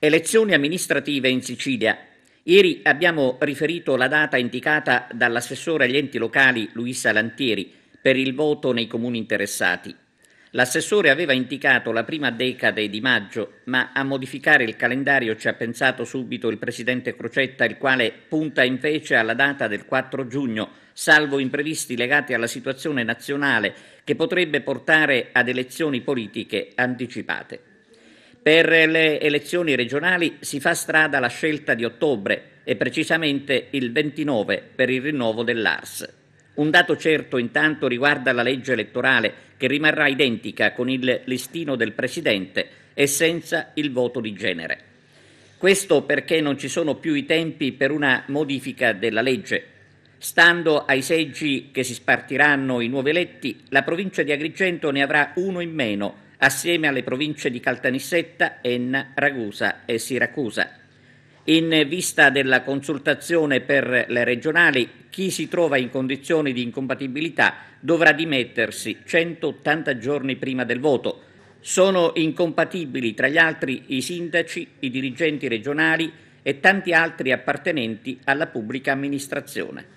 Elezioni amministrative in Sicilia. Ieri abbiamo riferito la data indicata dall'assessore agli enti locali Luisa Lantieri per il voto nei comuni interessati. L'assessore aveva indicato la prima decade di maggio, ma a modificare il calendario ci ha pensato subito il presidente Crocetta, il quale punta invece alla data del 4 giugno, salvo imprevisti legati alla situazione nazionale che potrebbe portare ad elezioni politiche anticipate. Per le elezioni regionali si fa strada la scelta di ottobre e precisamente il 29 per il rinnovo dell'ARS. Un dato certo intanto riguarda la legge elettorale che rimarrà identica con il listino del Presidente e senza il voto di genere. Questo perché non ci sono più i tempi per una modifica della legge. Stando ai seggi che si spartiranno i nuovi eletti, la provincia di Agrigento ne avrà uno in meno assieme alle province di Caltanissetta, Enna, Ragusa e Siracusa. In vista della consultazione per le regionali, chi si trova in condizioni di incompatibilità dovrà dimettersi 180 giorni prima del voto. Sono incompatibili tra gli altri i sindaci, i dirigenti regionali e tanti altri appartenenti alla pubblica amministrazione.